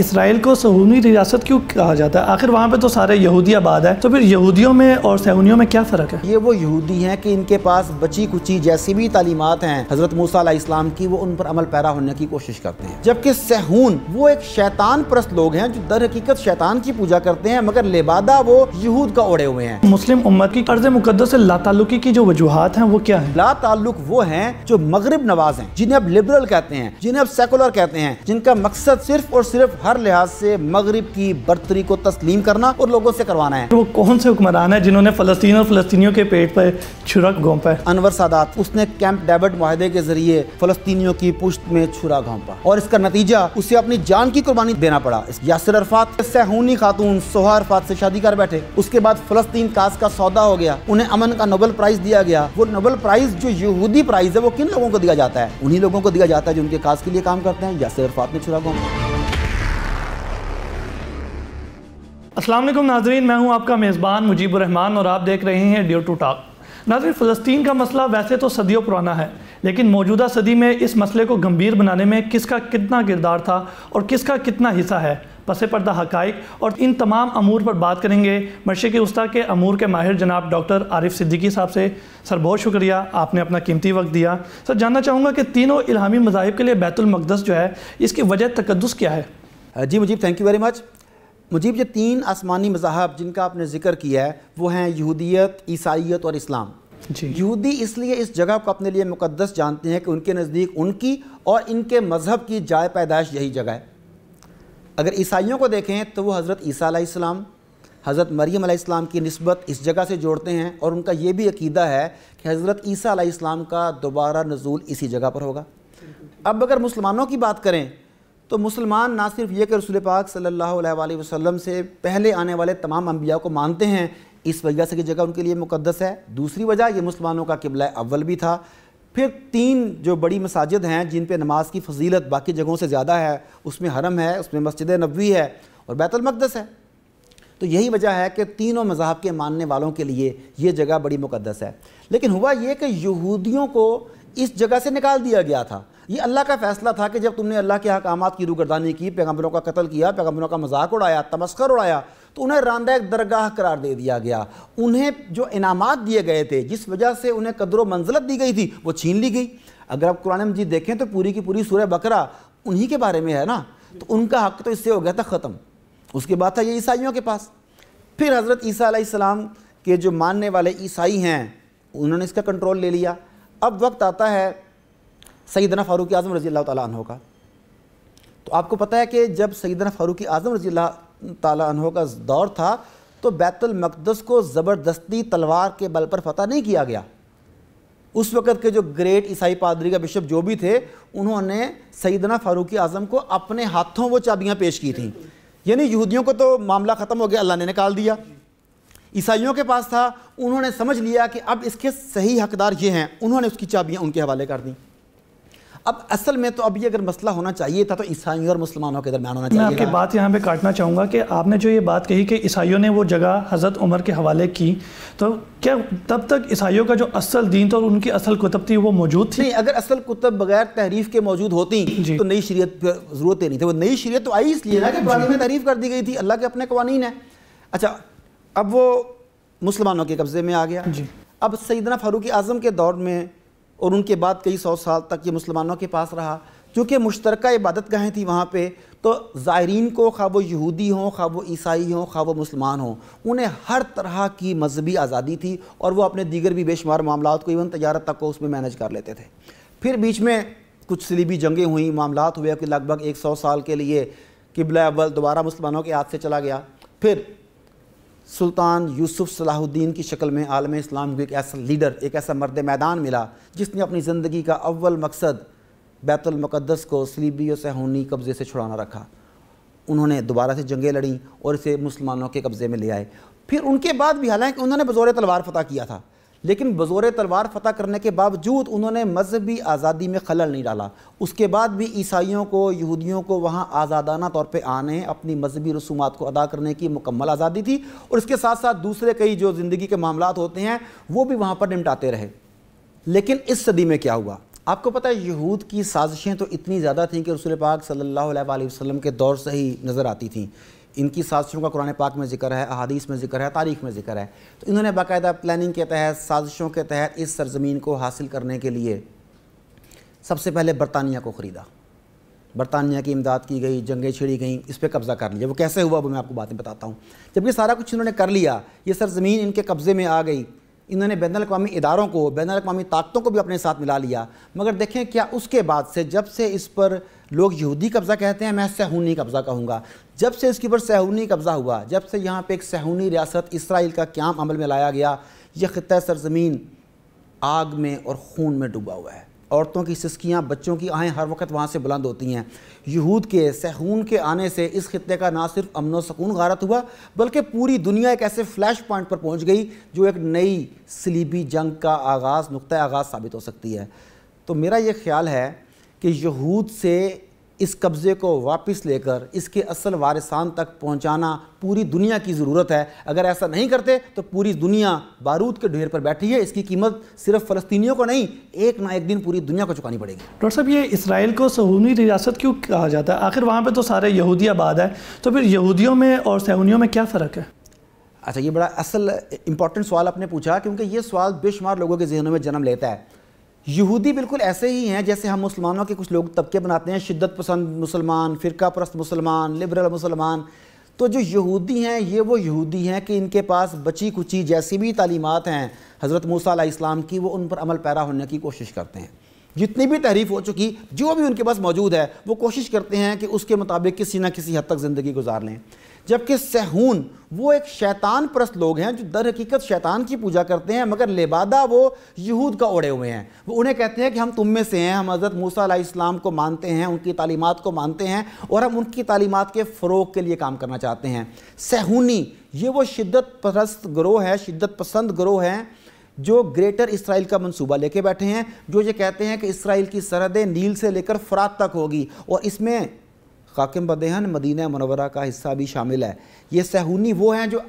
Israel को सहूनी रियासत क्यों कहा जाता है आखिर वहाँ पे तो सारे यहूदी आबाद है तो फिर यहूदियों में और सहूनियों में क्या फ़र्क है ये वो यहूदी हैं कि इनके पास बची कुची जैसी भी तालीमत हैं हज़रत मूसा इस्लाम की वो उन पर अमल पैरा होने की कोशिश करते हैं जबकि सहून वो एक शैतान प्रस्त लोग हैं जो दर हकीकत शैतान की पूजा करते हैं मगर लिबादा वो यहूद का ओढ़े हुए हैं मुस्लिम उम्मत की अर्ज मुकदस से लातालुकी की जो वजूहत है वो क्या है ला ताल्लुक वो है जो मगरब नवाज है जिन्हें अब लिबरल कहते हैं जिन्हें अब सेकुलर कहते हैं जिनका मकसद सिर्फ और सिर्फ हर लिहाज से मगरब की बर्तरी को तस्लीम करना और लोगों से करवाना है वो कौन से हुक्मरान है जिन्होंने फलस्तीन और फलस्तियों के पेट पर छुरा घोंपा अनवर सादात उसने कैंप डेबिट माहे के जरिए फलस्तियों की पुष्ट में छुरा घोंपा और इसका नतीजा उसे अपनी जान की कुर्बानी देना पड़ा यासर अरफात सहूनी खातून सोहा अरफात से शादी कर बैठे उसके बाद फलस्तीन काज का सौदा हो गया उन्हें अमन का नोबल प्राइज दिया गया वो नोबल प्राइज जो यहूदी प्राइज है वो किन लोगों को दिया जाता है उन्हीं लोगों को दिया जाता है जो उनके काज के लिए काम करते हैं यासर अरफात ने छुरा घोंपा असलम नाजरीन मैं हूं आपका मेज़बान रहमान और आप देख रहे हैं ड्यू टू टॉक नाजरीन फ़लस्तीन का मसला वैसे तो सदियों पुराना है लेकिन मौजूदा सदी में इस मसले को गंभीर बनाने में किसका कितना किरदार था और किसका कितना हिस्सा है पसे पर्दा हक़ और इन तमाम अमूर पर बात करेंगे मशे के उस्ता के अमूर के माहिर जनाब डॉक्टर आरिफ सिद्दीकी साहब से सर बहुत शुक्रिया आपने अपना कीमती वक्त दिया सर जानना चाहूँगा कि तीनों इलामी मजाहब के लिए बैतुलमक़दस जो है इसकी वजह तकदस क्या है जी Mujib thank you very much Mujib जो तीन आसमानी मजाहब जिनका आपने जिक्र किया है वो हैं यहूदियत ईसाइत और इस्लाम यहूदी इसलिए इस जगह को अपने लिए मुकदस जानते हैं कि उनके नज़दीक उनकी और इनके मज़हब की जाय पैदाइश यही जगह है अगर ईसाइयों को देखें तो वो हज़रत ईसा हज़रत मरीम आलाम की नस्बत इस जगह से जोड़ते हैं और उनका ये भी अकीदा है कि हज़रत ईसा आसमाम का दोबारा नज़ूल इसी जगह पर होगा अब अगर मुसलमानों की बात करें तो मुसलमान ना सिर्फ ये कि रसूल पाक सल्ला वसलम से पहले आने वाले तमाम अम्बिया को मानते हैं इस वजह से कि जगह उनके लिए मुकदस है दूसरी वजह ये मुसलमानों का किबला अव्वल भी था फिर तीन जो बड़ी मसाजिद हैं जिन पर नमाज की फजीलत बाकी जगहों से ज़्यादा है उसमें हरम है उसमें मस्जिद नबी है और बैतुलमक़दस है तो यही वजह है कि तीनों मजहब के मानने वालों के लिए ये जगह बड़ी मुकदस है लेकिन हुआ ये कि यहूदियों को इस जगह से निकाल दिया गया था ये अल्लाह का फैसला था कि जब तुमने अल्लाह के अहकाम की रूगरदानी की पैगम्बरों का कत्ल किया पैगम्बरों का मजाक उड़ाया तमस्कर उड़ाया तो उन्हें एक दरगाह करार दे दिया गया उन्हें जो इनामत दिए गए थे जिस वजह से उन्हें कदर व मंजलत दी गई थी वो छीन ली गई अगर आप कुरान मजीद देखें तो पूरी की पूरी सूर्य बकरा उन्हीं के बारे में है ना तो उनका हक तो इससे हो गया था ख़त्म उसके बाद था ये ईसाइयों के पास फिर हज़रत ईसा के जो मानने वाले ईसाई हैं उन्होंने इसका कंट्रोल ले लिया अब वक्त आता है सईदना फ़ारूक आज़म रज़ी अल्लाह का तो आपको पता है कि जब सईदना फ़ारूक आज़म रज़ी अल्लाह का दौर था तो बैतुलमकदस को ज़बरदस्ती तलवार के बल पर फतह नहीं किया गया उस वक़्त के जो ग्रेट ईसाई पादरी का बिशप जो भी थे उन्होंने सईदना फ़ारूक आज़म को अपने हाथों वो चाबियाँ पेश की थी यानी यहूदियों को तो मामला ख़त्म हो गया अल्लाह ने निकाल दिया ईसाइयों के पास था उन्होंने समझ लिया कि अब इसके सही हकदार ये हैं उन्होंने उसकी चाबियाँ उनके हवाले कर दीं अब असल में तो अब ये अगर मसला होना चाहिए था तो ईसाइयों और मुसलमानों के दरमियान होना चाहिए मैं आपकी बात यहाँ पे काटना चाहूँगा कि आपने जो ये बात कही कि ईसाइयों ने वो जगह हज़रत उमर के हवाले की तो क्या तब तक ईसाइयों का जो असल दीन था और उनकी असल कुतब थी वो मौजूद थी नहीं अगर असल कुतब बगैर तहरीफ के मौजूद होती तो नई शरीत ज़रूरत नहीं थी वो नई शरीत तो आई इसलिए ना कि पुरानी में तहरीफ कर दी गई थी अल्लाह के अपने कवानीन है अच्छा अब वो मुसलमानों के कब्ज़े में आ गया जी अब सईदना फारूक आज़म के दौर में और उनके बाद कई सौ साल तक ये मुसलमानों के पास रहा क्योंकि मुश्तरक इबादत गाहें थी वहाँ पर तो ज़ायरीन को खा वो यहूदी हों खा वो ईसाई हों खा वो मुसलमान हों उन्हें हर तरह की मजहबी आज़ादी थी और वो अपने दीगर भी बेशुमार मामला को इवन तजारत तक को उसमें मैनेज कर लेते थे फिर बीच में कुछ सलीबी जंगें हुई मामला हुए कि लगभग एक सौ साल के लिए किबला अव्वल दोबारा मुसलमानों के हाथ से चला गया फिर सुल्तान यूसुफ सलाहुद्दीन की शक्ल में आलम इस्लाम को एक ऐसा लीडर एक ऐसा मर्द मैदान मिला जिसने अपनी ज़िंदगी का अव्वल मकसद बैतुलमक़दस को सलीबी और सहूनी कब्ज़े से छुड़ाना रखा उन्होंने दोबारा से जंगें लड़ी और इसे मुसलमानों के कब्ज़े में ले आए फिर उनके बाद भी हालांकि उन्होंने बज़ोर तलवार फ़तह किया था लेकिन बज़ोर तलवार फ़तह करने के बावजूद उन्होंने मजहबी आज़ादी में खलल नहीं डाला उसके बाद भी ईसाइयों को यहूदियों को वहाँ आज़ादाना तौर पर आने अपनी मजहबी रसूमात को अदा करने की मुकम्मल आज़ादी थी और इसके साथ साथ दूसरे कई जो ज़िंदगी के मामला होते हैं वो भी वहाँ पर निमटाते रहे लेकिन इस सदी में क्या हुआ आपको पता है यहूद की साजिशें तो इतनी ज़्यादा थीं कि रसूल पाक सल्लल्लाहु अलैहि वसल्लम के दौर से ही नज़र आती थी इनकी साजिशों का कुरान पाक में जिक्र है अहादीस में जिक्र है तारीख में जिक्र है तो इन्होंने बाकायदा प्लानिंग के तहत साजिशों के तहत इस सरजमीन को हासिल करने के लिए सबसे पहले बरतानिया को ख़रीदा बरतानिया की इमदाद की गई जंगें छिड़ी गई इस पर कब्ज़ा कर लिया वो कैसे हुआ वो मैं आपको बातें बताता हूँ जबकि सारा कुछ इन्होंने कर लिया ये सरजमीन इनके कब्ज़े में आ गई इन्होंने बैन अवी इदारों को बैन अवी ताकतों को भी अपने साथ मिला लिया मगर देखें क्या उसके बाद से जब से इस पर लोग यहूदी कब्ज़ा कहते हैं मैं सहूनी कब्ज़ा कहूँगा जब से इसके ऊपर सहूनी कब्ज़ा हुआ जब से यहाँ पे एक सहूनी रियासत इसराइल का क्याम अमल में लाया गया यह ख़त सरजमीन आग में और खून में डूबा हुआ है औरतों की सिस्कियाँ बच्चों की आहें हर वक्त वहाँ से बुलंद होती हैं यहूद के सहून के आने से इस खत्े का ना सिर्फ अमन सकून गारत हुआ बल्कि पूरी दुनिया एक ऐसे फ्लैश पॉइंट पर पहुँच गई जो एक नई सलीबी जंग का आगाज़ नुक़ आगाज़ साबित हो सकती है तो मेरा ये ख्याल है कि यहूद से इस कब्ज़े को वापस लेकर इसके असल वारिसान तक पहुंचाना पूरी दुनिया की ज़रूरत है अगर ऐसा नहीं करते तो पूरी दुनिया बारूद के ढेर पर बैठी है इसकी कीमत सिर्फ फ़लस्तियों को नहीं एक ना एक दिन पूरी दुनिया को चुकानी पड़ेगी डॉक्टर साहब ये इसराइल को सहूनी रियासत क्यों कहा जाता है आखिर वहाँ पर तो सारे यहूदी आबाद है तो फिर यहूदियों में और सहूनियों में क्या फ़र्क है अच्छा ये बड़ा असल इंपॉर्टेंट सवाल आपने पूछा क्योंकि ये सवाल बेशुमार लोगों के जहनों में जन्म लेता है यहूदी बिल्कुल ऐसे ही हैं जैसे हम मुसलमानों के कुछ लोग तबके बनाते हैं शिद्दत पसंद मुसलमान फ़िरका परस्त मुसलमान लिबरल मुसलमान तो जो यहूदी हैं ये वो यहूदी हैं कि इनके पास बची कुची जैसी भी तालीमत हैं हज़रत मूसा इस्लाम की वो उन पर अमल पैरा होने की कोशिश करते हैं जितनी भी तहरीफ हो चुकी जो भी उनके पास मौजूद है वो कोशिश करते हैं कि उसके मुताबिक किसी ना किसी हद तक ज़िंदगी गुजार लें जबकि सहून वो एक शैतान परस्त लोग हैं जो दर हकीकत शैतान की पूजा करते हैं मगर लेबादा वो यहूद का ओढ़े हुए हैं वो उन्हें कहते हैं कि हम तुम में से हैं हम हज़रत मूसा इस्लाम को मानते हैं उनकी तालीमत को मानते हैं और हम उनकी तालीमत के फ़रोग के लिए काम करना चाहते हैं सहूनी ये वो शिद्दत परस्त ग्रोह है शिद्दत पसंद ग्रोह हैं जो ग्रेटर इसराइल का मंसूबा लेके बैठे हैं जो ये कहते हैं कि इसराइल की सरहदें नील से लेकर फरात तक होगी और इसमें काकिम बदहन मदीना मनवरा का हिस्सा भी शामिल है ये सहूनी वो हैं जो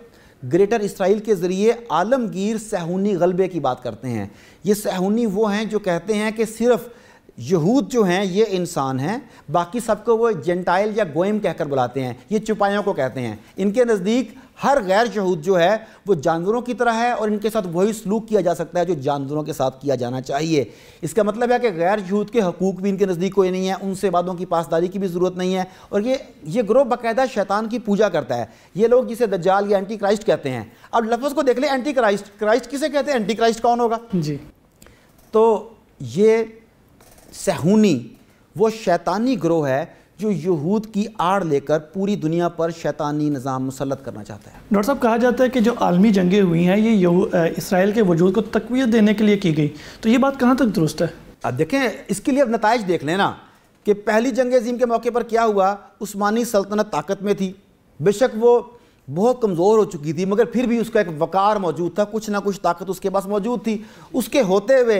ग्रेटर इसराइल के ज़रिए आलमगीर सहूनी गलबे की बात करते हैं ये सहूनी वो हैं जो कहते हैं कि सिर्फ़ यहूद जो हैं ये इंसान हैं बाकी सबको वो जेंटाइल या गोयम कहकर बुलाते हैं ये चुपायों को कहते हैं इनके नज़दीक हर गैर यहूद जो है वो जानवरों की तरह है और इनके साथ वही सलूक किया जा सकता है जो जानवरों के साथ किया जाना चाहिए इसका मतलब है कि गैर यहूद के हकूक भी इनके नज़दीक कोई नहीं है उनसे वादों की पासदारी की भी ज़रूरत नहीं है और ये ये ग्रोह बाकायदा शैतान की पूजा करता है ये लोग जिसे दज्जाल या एंटी क्राइस्ट कहते हैं अब लफ्ज़ को देख लें एंटी क्राइस्ट क्राइस्ट किसे कहते हैं एंटी क्राइस्ट कौन होगा जी तो ये सहूनी वो शैतानी ग्रोह है जो यहूद की आड़ लेकर पूरी दुनिया पर शैतानी निज़ाम मुसलत करना चाहता है डॉक्टर साहब कहा जाता है कि जो आलमी जंगें हुई हैं ये इसराइल के वजूद को तकवीत देने के लिए की गई तो ये बात कहाँ तक दुरुस्त है अब देखें इसके लिए अब नतज देख लें ना कि पहली जंग अजीम के मौके पर क्या हुआ उस्मानी सल्तनत ताकत में थी बेशक वो बहुत कमज़ोर हो चुकी थी मगर फिर भी उसका एक वकार मौजूद था कुछ ना कुछ ताकत उसके पास मौजूद थी उसके होते हुए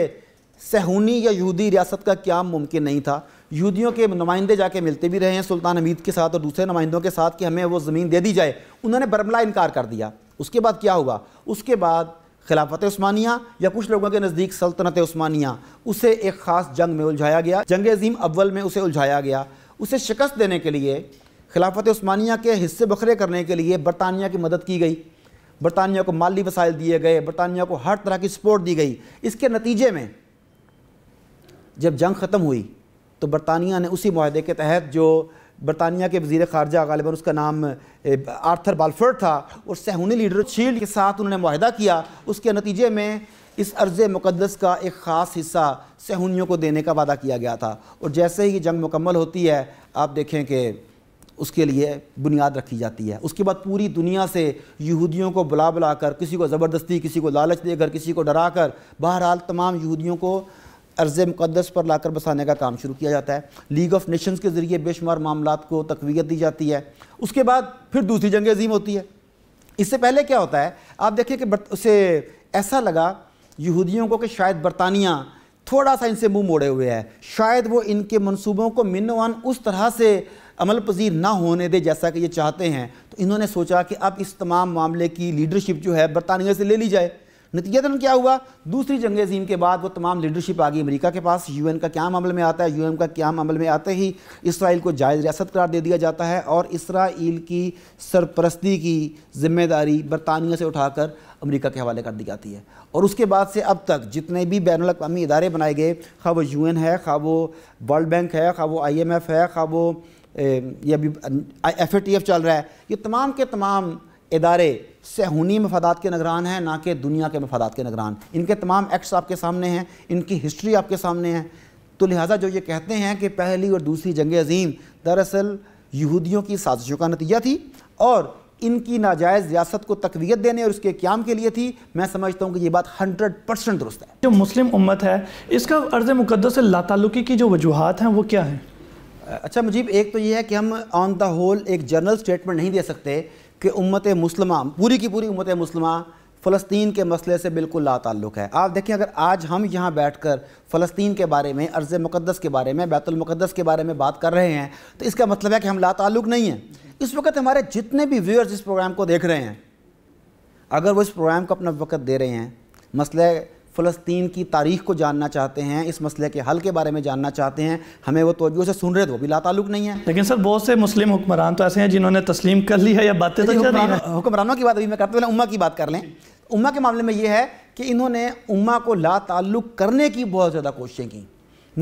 सहूनी या यहूदी रियासत का क्या मुमकिन नहीं था यहूदियों के नुमाइंदे जाके मिलते भी रहे हैं सुल्तान हमीद के साथ और दूसरे नुमाइंदों के साथ कि हमें वो ज़मीन दे दी जाए उन्होंने बरमला इनकार कर दिया उसके बाद क्या हुआ उसके बाद खिलाफत उस्मानिया या कुछ लोगों के नज़दीक सल्तनत उस्मानिया उसे एक ख़ास जंग में उलझाया गया जंग अजीम अव्वल में उसे उलझाया गया उसे शिकस्त देने के लिए खिलाफत उस्मानिया के हिस्से बखरे करने के लिए बरतानिया की मदद की गई बरतानिया को माली वसाइल दिए गए बरतानिया को हर तरह की सपोर्ट दी गई इसके नतीजे में जब जंग ख़त्म हुई तो बरतानिया ने उसी माहे के तहत जो बरतानिया के वजीर खारजा गालिबा उसका नाम आर्थर बालफर्ड था और सहूनी लीडर शील्ड के साथ उन्होंने माहिदा किया उसके नतीजे में इस अर्ज़ मुक़दस का एक ख़ास हिस्सा सहूनीों को देने का वादा किया गया था और जैसे ही जंग मुकम्मल होती है आप देखें कि उसके लिए बुनियाद रखी जाती है उसके बाद पूरी दुनिया से यहूदियों को बुला बुला कर किसी को ज़बरदस्ती किसी को लालच देकर किसी को डरा कर बहरहाल तमाम यहूदियों को अर्ज़ मुक़दस पर लाकर बसाने का काम शुरू किया जाता है लीग ऑफ नेशंस के ज़रिए बेशुमार मामला को तकवीत दी जाती है उसके बाद फिर दूसरी जंग अजीम होती है इससे पहले क्या होता है आप देखिए कि उसे ऐसा लगा यहूदियों को कि शायद बरतानिया थोड़ा सा इनसे मुंह मोड़े हुए हैं शायद वो इनके मनसूबों को मिनवान उस तरह से अमल पजीर ना होने दे जैसा कि ये चाहते हैं तो इन्होंने सोचा कि अब इस तमाम मामले की लीडरशिप जो है बरतानिया से ले ली जाए नतीजतन क्या हुआ दूसरी जंग अजीम के बाद वो तमाम लीडरशिप आ गई अमेरिका के पास यूएन का क्या मामले में आता है यूएन का क्या मामले में आते ही इसराइल को जायज़ रियासत करार दे दिया जाता है और इसराइल की सरपरस्ती की जिम्मेदारी बरतानिया से उठाकर अमेरिका के हवाले कर दी जाती है और उसके बाद से अब तक जितने भी बैन अवी इदारे बनाए गए खा वो यू है खा वो वर्ल्ड बैंक है खा वो आई एम एफ है खा वो ये अभी एफ ए टी एफ चल रहा है ये तमाम के तमाम इदारे सहूनी मफादात के नगरान हैं ना कि दुनिया के मफादात के नगरान इनके तमाम एक्ट्स आपके सामने हैं इनकी हिस्ट्री आपके सामने है तो लिहाजा जो ये कहते हैं कि पहली और दूसरी जंग अजीम दरअसल यहूदियों की साजिशों का नतीजा थी और इनकी नाजायज़ रियासत को तकवीत देने और उसके क्याम के लिए थी मैं समझता हूँ कि ये बात हंड्रेड परसेंट दुरुस्त है जो मुस्लिम उम्मत है इसका अर्ज़ मुकदस से लातालुकी की जो वजूहत हैं वो क्या हैं अच्छा मुजीब एक तो ये है कि हम ऑन द होल एक जनरल स्टेटमेंट नहीं दे सकते कि उम्मत मुसलमा पूरी की पूरी उम्मत मुसलमा फ़लस्तीन के मसले से बिल्कुल ला ताल्लुक़ है आप देखें अगर आज हम यहाँ बैठ कर फ़लस्तीन के बारे में अर्ज़ मुक़दस के बारे में बैतुलमक़दस के बारे में बात कर रहे हैं तो इसका मतलब है कि हम ला ताल्लुक़ नहीं हैं इस वक्त हमारे जितने भी व्यूअर्स इस प्रोग्राम को देख रहे हैं अगर वो इस प्रोग्राम को अपना वक्त दे रहे हैं मसले फ़लस्तीन की तारीख़ को जानना चाहते हैं इस मसले के हल के बारे में जानना चाहते हैं हमें वो तोजो से सुन रहे तो वो भी लातालुक नहीं है लेकिन सर बहुत से मुस्लिम हुक्मरान तो ऐसे हैं जिन्होंने तस्लीम कर ली है या बातें तो हुक्मरानों की बात अभी मैं करते पहले उम्मा की बात कर लें उम्मा के मामले में ये है कि इन्होंने उम्मा को लातालुक करने की बहुत ज़्यादा कोशिशें की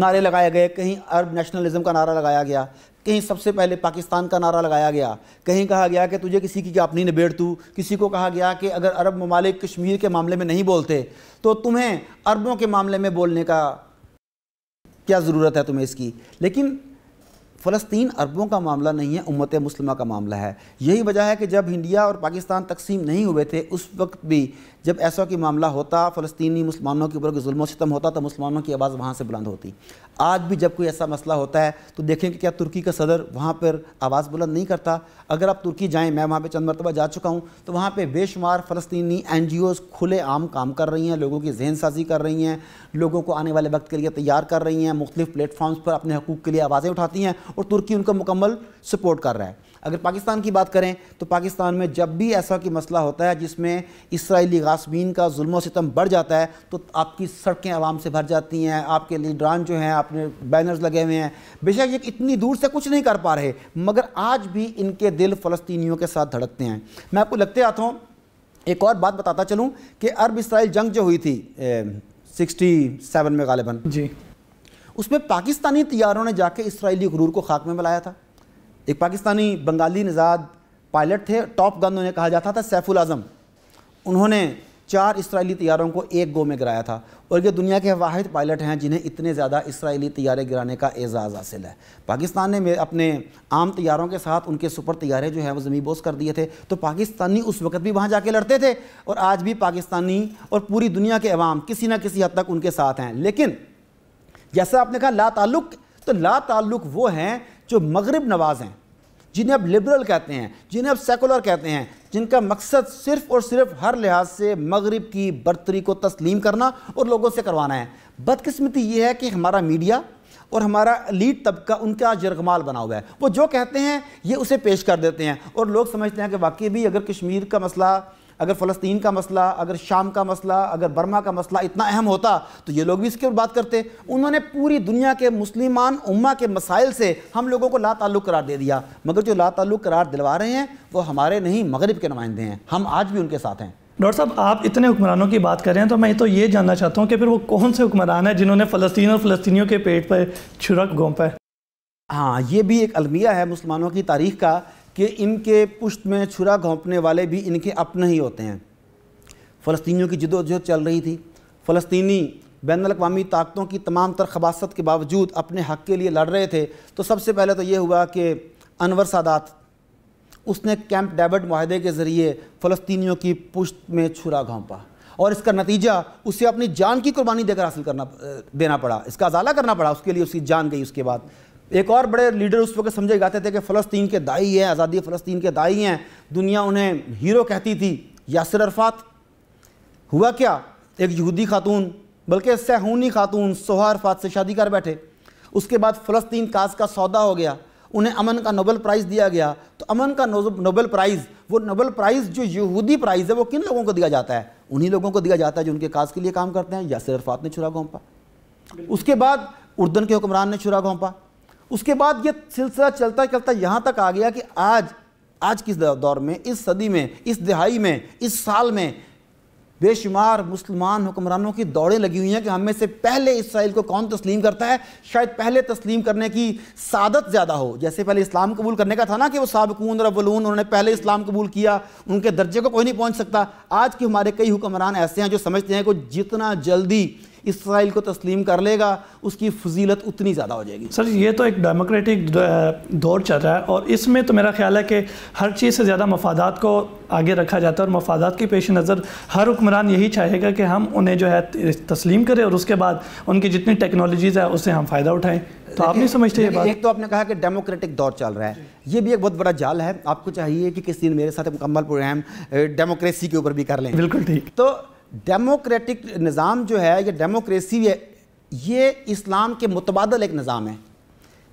नारे लगाए गए कहीं अरब नेशनलिज्म का नारा लगाया गया कहीं सबसे पहले पाकिस्तान का नारा लगाया गया कहीं कहा गया कि तुझे किसी की क्या अपनी निबेड़ तू किसी को कहा गया कि अगर अरब ममालिक कश्मीर के मामले में नहीं बोलते तो तुम्हें अरबों के मामले में बोलने का क्या ज़रूरत है तुम्हें इसकी लेकिन फ़लस्तीन अरबों का मामला नहीं है उम्मत मुस्लिम का मामला है यही वजह है कि जब इंडिया और पाकिस्तान तकसीम नहीं हुए थे उस वक्त भी जब ऐसा कि मामला होता फ़लस्तीनी मुसलमानों के ऊपर जुल्म सितम होता तो मुसलमानों की आवाज़ वहाँ से बुलंद होती आज भी जब कोई ऐसा मसला होता है तो देखें कि क्या तुर्की का सदर वहाँ पर आवाज़ बुलंद नहीं करता अगर आप तुर्की जाएँ मैं वहाँ पर चंद मरतबा जा चुका हूँ तो वहाँ पर बेशुमार फ़लस्तनी एन जी ओज़ खुले आम काम कर रही हैं लोगों की जहन साजी कर रही हैं लोगों को आने वाले वक्त के लिए तैयार कर रही हैं मुख्तलिफ़ प्लेटफॉर्म्स पर अपने हकूक़ के लिए आवाज़ें उठाती हैं और तुर्की उनका मुकम्मल सपोर्ट कर रहा है अगर पाकिस्तान की बात करें तो पाकिस्तान में जब भी ऐसा कि मसला होता है जिसमें इसराइली गासमीन का जुल्म सितम बढ़ जाता है तो आपकी सड़कें आवाम से भर जाती हैं आपके लीडरान जो हैं आपने बैनर्स लगे हुए हैं बेशक ये इतनी दूर से कुछ नहीं कर पा रहे मगर आज भी इनके दिल फ़लस्तियों के साथ धड़कते हैं मैं आपको लगते आता हूँ एक और बात बताता चलूँ कि अरब इसराइल जंग जो हुई थी सिक्सटी सेवन में गालिबा जी उसमें पाकिस्तानी तैयारों ने जाके इसराइली गुरूर को खाक में मिलाया था एक पाकिस्तानी बंगाली निजाद पायलट थे टॉप गन उन्हें कहा जाता था सैफुल आजम उन्होंने चार इसराइली तैयारों को एक गो में गिराया था और ये दुनिया के वाद पायलट हैं जिन्हें इतने ज़्यादा इसराइली तैयारे गिराने का एजाज़ हासिल है पाकिस्तान ने अपने आम तैयारों के साथ उनके सुपर तैयारे जो हैं वो ज़मीन बोस कर दिए थे तो पाकिस्तानी उस वक्त भी वहाँ जाके लड़ते थे और आज भी पाकिस्तानी और पूरी दुनिया के अवाम किसी न किसी हद तक उनके साथ हैं लेकिन जैसा आपने कहा ला ताल्लुक तो ला ताल्लुक वो हैं जो मगरब नवाज हैं जिन्हें अब लिबरल कहते हैं जिन्हें अब सेकुलर कहते हैं जिनका मकसद सिर्फ और सिर्फ हर लिहाज से मगरब की बरतरी को तस्लीम करना और लोगों से करवाना है बदकस्मती ये है कि हमारा मीडिया और हमारा लीड तबका उनका जरगमाल बना हुआ है वो जो कहते हैं ये उसे पेश कर देते हैं और लोग समझते हैं कि वाकई भी अगर कश्मीर का मसला अगर फ़लस्तीन का मसला अगर शाम का मसला अगर बर्मा का मसला इतना अहम होता तो ये लोग भी इसके ऊपर बात करते उन्होंने पूरी दुनिया के मुसलमान उम्मा के मसाइल से हम लोगों को ला ताल्लुक़ करार दे दिया मगर जो ला ताल्लुक़ करार दिलवा रहे हैं वो हमारे नहीं मगरब के नुमाइंदे हैं हम आज भी उनके साथ हैं डॉक्टर साहब आप इतने हुक्मरानों की बात करें तो मैं तो ये जानना चाहता हूँ कि फिर वो कौन से हुक्मरान हैं जिन्होंने फ़लस्तीन और फ़लस्तियों के पेट पर छुरक घोंपा है हाँ ये भी एक अलमिया है मुसलमानों की तारीख का कि इनके पुश्त में छुरा घोंपने वाले भी इनके अपने ही होते हैं फ़लस्तियों की जदोजहद चल रही थी फ़लस्तनी बैन अवी ताकतों की तमाम तर खबासत के बावजूद अपने हक़ के लिए लड़ रहे थे तो सबसे पहले तो ये हुआ कि अनवर सादात उसने कैंप डेबड माहदे के ज़रिए फ़लस्तियों की पुश्त में छुरा घोंपा और इसका नतीजा उसे अपनी जान की कुर्बानी देकर हासिल करना देना पड़ा इसका अजाला करना पड़ा उसके लिए उसकी जान गई उसके बाद एक और बड़े लीडर उस वक्त समझे जाते थे कि फ़लस्तीन के दाई हैं आज़ादी फ़लस्तीन के दाई हैं दुनिया उन्हें हीरो कहती थी यासर अरफात हुआ क्या एक यहूदी खातून बल्कि सहूनी खातून सोहा अरफात से शादी कर बैठे उसके बाद फ़लस्तीन काज का सौदा हो गया उन्हें अमन का नोबल प्राइज़ दिया गया तो अमन का नोबल प्राइज़ वो नोबल प्राइज़ जो यहूदी प्राइज़ है वो किन लोगों को दिया जाता है उन्हीं लोगों को दिया जाता है जो उनके काज के लिए काम करते हैं यासर अरफात ने छुरा घोंपा उसके बाद उर्दन के हुक्मरान ने छुरा घोंपा उसके बाद ये सिलसिला चलता चलता यहाँ तक आ गया कि आज आज किस दौर में इस सदी में इस दिहाई में इस साल में बेशुमार मुसलमान हुक्मरानों की दौड़ें लगी हुई हैं कि हम में से पहले इसराइल को कौन तस्लीम करता है शायद पहले तस्लीम करने की सादत ज़्यादा हो जैसे पहले इस्लाम कबूल करने का था ना कि वो सबकून और अवलून उन्होंने पहले इस्लाम कबूल किया उनके दर्जे को कोई नहीं पहुंच सकता आज के हमारे कई हुक्मरान ऐसे हैं जो समझते हैं कि जितना जल्दी इसराइल को तस्लीम कर लेगा उसकी फजीलत उतनी ज़्यादा हो जाएगी सर ये तो एक डेमोक्रेटिक दौर चल रहा है और इसमें तो मेरा ख्याल है कि हर चीज़ से ज़्यादा मफादात को आगे रखा जाता है और मफादात की पेश नज़र हर हुक्मरान यही चाहेगा कि हम उन्हें जो है तस्लीम करें और उसके बाद उनकी जितनी टेक्नोलॉजीज़ है उससे हम फ़ायदा उठाएँ तो आप नहीं समझते ये बात एक तो आपने कहा कि डेमोक्रेटिक दौर चल रहा है ये भी एक बहुत बड़ा जाल है आपको चाहिए कि किसी दिन मेरे साथ मुकम्मल प्रोग्राम डेमोक्रेसी के ऊपर भी कर लें बिल्कुल ठीक तो डेमोक्रेटिक निज़ाम जो है ये डेमोक्रेसी ये इस्लाम के मुतबादल एक निज़ाम है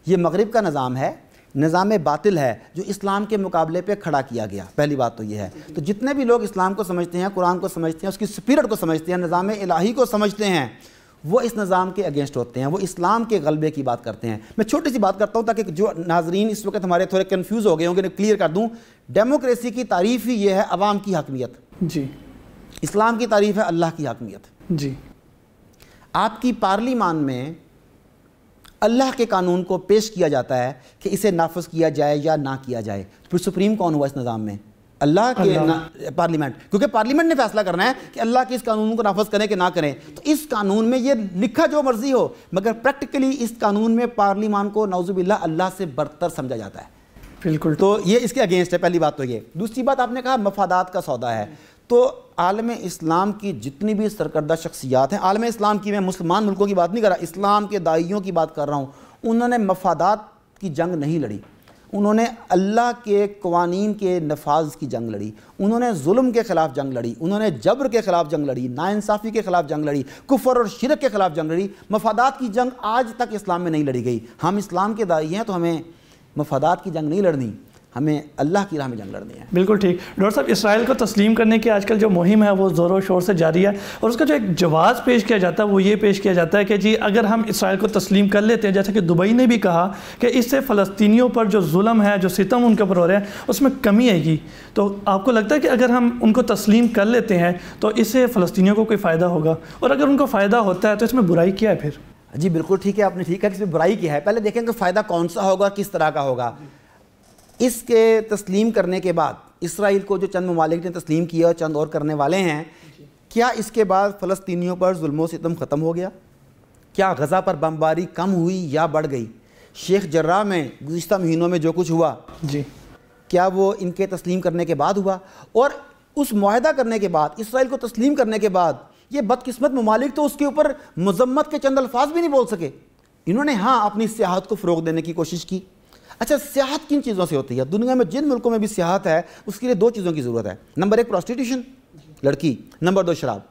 ये मगरब का निज़ाम है निज़ाम बातिल है जो इस्लाम के मुकाबले पे खड़ा किया गया पहली बात तो ये है तो जितने भी लोग इस्लाम को समझते हैं कुरान को समझते हैं उसकी स्पिरिट को समझते हैं निज़ाम इलाही को समझते हैं वो इस निज़ाम के अगेंस्ट होते हैं वो इस्लाम के गलबे की बात करते हैं मैं छोटी सी बात करता हूँ ताकि जो नाजरीन इस वक्त हमारे थोड़े कन्फ्यूज़ हो गए होंगे क्लियर कर दूँ डेमोक्रेसी की तारीफ़ ही ये है अवाम की हकमियत जी इस्लाम की तारीफ है अल्लाह की हाकमियत जी आपकी पार्लीमान में अल्लाह के कानून को पेश किया जाता है कि इसे नाफज किया जाए या ना किया जाए फिर सुप्रीम कौन हुआ इस निज़ाम में अल्लाह के पार्लियामेंट क्योंकि पार्लियामेंट ने फैसला करना है कि अल्लाह के इस कानून को नाफज करें कि ना करें तो इस कानून में ये लिखा जो मर्जी हो मगर प्रैक्टिकली इस कानून में पार्लियामान को नाउजुबिल्ला अल्लाह से बरतर समझा जाता है बिल्कुल तो ये इसके अगेंस्ट है पहली बात तो ये दूसरी बात आपने कहा मफादात का सौदा है तो आलम इस्लाम की जितनी भी सरकर्दा शख्सियात हैं आलम इस्लाम की मैं मुसलमान मुल्कों की बात नहीं कर रहा इस्लाम के दाइयों की बात कर रहा हूँ उन्होंने मफादात की जंग नहीं लड़ी उन्होंने अल्लाह के कवानीन के नफाज की जंग लड़ी उन्होंने जुल्म के ख़िलाफ़ जंग लड़ी उन्होंने जबर के ख़िलाफ़ जंग लड़ी नाानसाफ़ी के ख़िलाफ़ जंग लड़ी कुफर और शिरक के ख़िलाफ़ जंग लड़ी मफादात की जंग आज तक इस्लाम में नहीं लड़ी गई हम इस्लाम के दाई हैं तो हमें मफादात की जंग नहीं लड़नी हमें अल्लाह की राह में जंग लड़नी है बिल्कुल ठीक डॉक्टर साहब इसराइल को तस्लीम करने की आजकल जो मुहिम है वो ज़ोरों शोर से जारी है और उसका जो एक जवाब पेश किया जाता है वो ये पेश किया जाता है कि जी अगर हम इसराइल को तस्लीम कर लेते हैं जैसा कि दुबई ने भी कहा कि इससे फ़लस्तियों पर जो म है जो सितम उनके ऊपर हो रहे हैं उसमें कमी आएगी तो आपको लगता है कि अगर हम उनको तस्लीम कर लेते हैं तो इससे फ़लस्तियों को कोई फ़ायदा होगा और अगर उनको फ़ायदा होता है तो इसमें बुराई क्या है फिर जी बिल्कुल ठीक है आपने ठीक है कि इसमें बुराई किया है पहले देखें फ़ायदा कौन सा होगा किस तरह का होगा इसके तस्लीम करने के बाद इसराइल को जो चंद ममालिक ने तस्लीम किया चंद और करने वाले हैं क्या इसके बाद फ़लस्तियों पर जुल्म सितम ख़त्म हो गया क्या गज़ा पर बमबारी कम हुई या बढ़ गई शेख जर्रा में गुज्त महीनों में जो कुछ हुआ जी क्या वो इनके तस्लीम करने के बाद हुआ और उस माहदा करने के बाद इसराइल को तस्लीम करने के बाद ये बदकस्मत ममालिक तो उसके ऊपर मजम्मत के चंद अल्फाज भी नहीं बोल सके इन्होंने हाँ अपनी सियाहत को फ़रोग देने की कोशिश की अच्छा सियाहत किन चीज़ों से होती है दुनिया में जिन मुल्कों में भी सियाहत है उसके लिए दो चीज़ों की ज़रूरत है नंबर एक प्रोस्टिट्यूशन लड़की नंबर दो शराब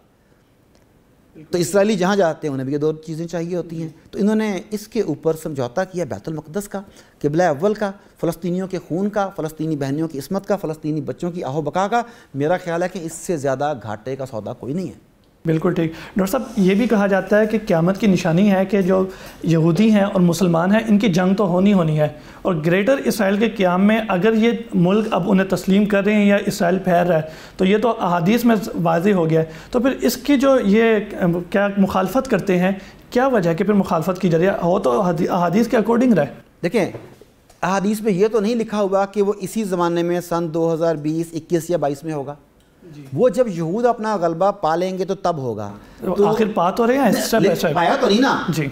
तो इसराइली जहाँ जाते हैं उन्हें भी ये दो चीज़ें चाहिए होती हैं तो इन्होंने इसके ऊपर समझौता किया बैतुलमक़दस का किबला अव्वल का फ़लस्तियों के खून का फ़लस्तनी बहनियों की इसमत का फ़लस्तनी बच्चों की आहो बका का मेरा ख्याल है कि इससे ज़्यादा घाटे का सौदा कोई नहीं है बिल्कुल ठीक डॉक्टर साहब ये भी कहा जाता है कि क्यामत की निशानी है कि जो यहूदी हैं और मुसलमान हैं इनकी जंग तो होनी होनी है और ग्रेटर इसराइल के क्याम में अगर ये मुल्क अब उन्हें तस्लीम कर रहे हैं या इसराइल फैल रहा है तो ये तो अहादीस में वाज हो गया है तो फिर इसकी जो ये क्या मुखालफत करते हैं क्या वजह है कि फिर मुखालफत की जरिए हो तो अहादीस के अकॉर्डिंग रहे देखें अहादीस में ये तो नहीं लिखा हुआ कि वो इसी ज़माने में सन बीस इक्कीस या बाईस में होगा वो जब यहूद अपना गलबा पालेंगे तो तब होगा तो आखिर पा तो रहे हैं तो नहीं ना जी